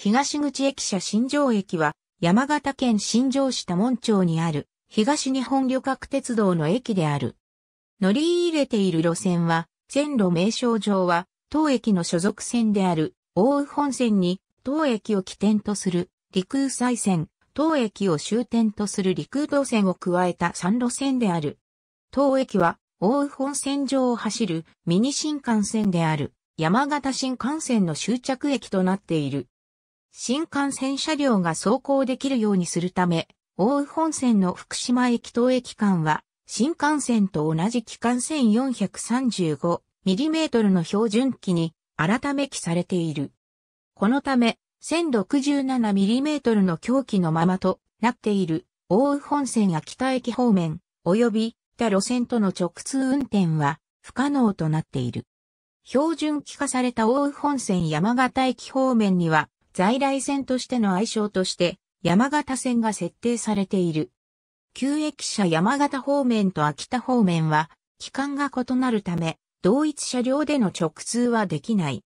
東口駅舎新庄駅は山形県新庄市多門町にある東日本旅客鉄道の駅である。乗り入れている路線は線路名称上は当駅の所属線である大宇本線に当駅を起点とする陸羽西線、当駅を終点とする陸羽道線を加えた3路線である。当駅は大宇本線上を走るミニ新幹線である山形新幹線の終着駅となっている。新幹線車両が走行できるようにするため、大宇本線の福島駅東駅間は、新幹線と同じ期間 1435mm の標準機に改め記されている。このため、1067mm の狂気のままとなっている、大宇本線や北駅方面、及び他路線との直通運転は不可能となっている。標準機化された大宇本線山形駅方面には、在来線としての愛称として、山形線が設定されている。旧駅舎山形方面と秋田方面は、期間が異なるため、同一車両での直通はできない。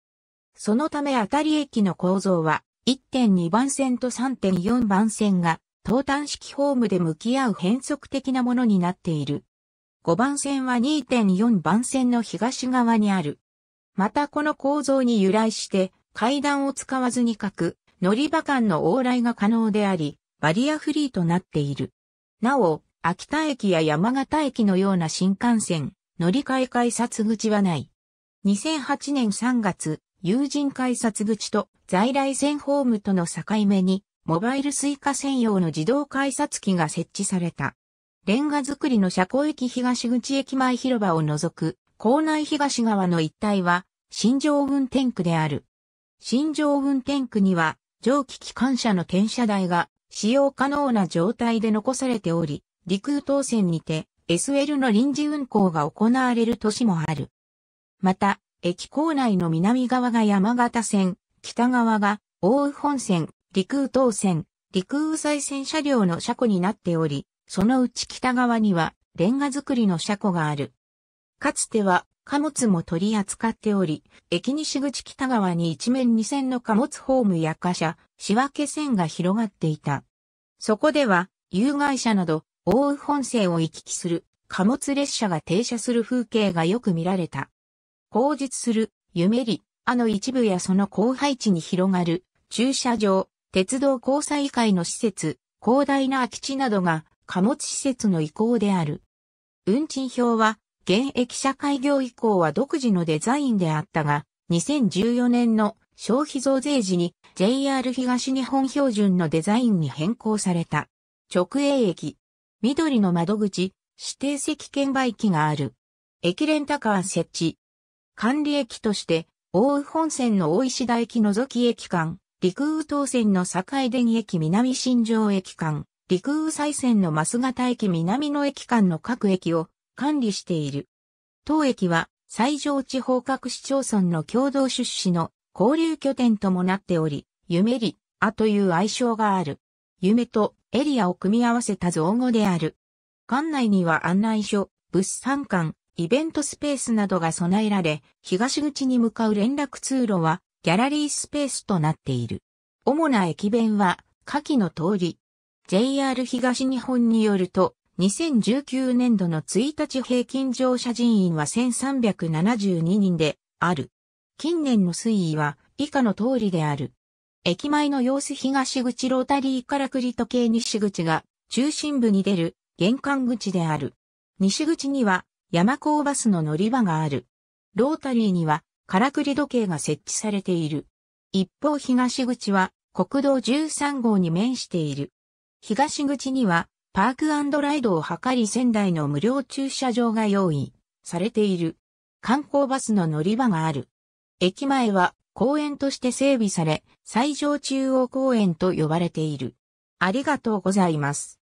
そのため当たり駅の構造は、1.2番線と3.4番線が、東端式ホームで向き合う変則的なものになっている。5番線は2.4番線の東側にある。またこの構造に由来して、階段を使わずに書く、乗り場間の往来が可能であり、バリアフリーとなっている。なお、秋田駅や山形駅のような新幹線、乗り換え改札口はない。2008年3月、友人改札口と在来線ホームとの境目に、モバイルスイカ専用の自動改札機が設置された。レンガ造りの車庫駅東口駅前広場を除く、校内東側の一帯は、新城運転区である。新城運転区には、蒸気機関車の転車台が使用可能な状態で残されており、陸空当線にて SL の臨時運行が行われる都市もある。また、駅構内の南側が山形線、北側が大宇本線、陸空当線、陸空再線車両の車庫になっており、そのうち北側にはレンガ造りの車庫がある。かつては貨物も取り扱っており、駅西口北側に一面二線の貨物ホームや貨車、仕分け線が広がっていた。そこでは、有害車など、大宇本線を行き来する貨物列車が停車する風景がよく見られた。後述する、夢里、あの一部やその後配地に広がる、駐車場、鉄道交際会の施設、広大な空き地などが貨物施設の移行である。運賃表は現役社会業以降は独自のデザインであったが、2014年の消費増税時に JR 東日本標準のデザインに変更された。直営駅、緑の窓口、指定席券売機がある。駅レンタカー設置。管理駅として、大宇本線の大石田駅ぞき駅間、陸羽東線の境電駅南新城駅間、陸羽西線の増形駅南の駅間の各駅を管理している。当駅は最上地方各市町村の共同出資の交流拠点ともなっており、夢り、あという愛称がある。夢とエリアを組み合わせた造語である。館内には案内所、物産館、イベントスペースなどが備えられ、東口に向かう連絡通路はギャラリースペースとなっている。主な駅弁は、下記の通り。JR 東日本によると、2019年度の1日平均乗車人員は1372人である。近年の推移は以下の通りである。駅前の様子東口ロータリーからリ時計西口が中心部に出る玄関口である。西口には山高バスの乗り場がある。ロータリーにはからくり時計が設置されている。一方東口は国道13号に面している。東口にはパークライドを図り仙台の無料駐車場が用意されている。観光バスの乗り場がある。駅前は公園として整備され、最上中央公園と呼ばれている。ありがとうございます。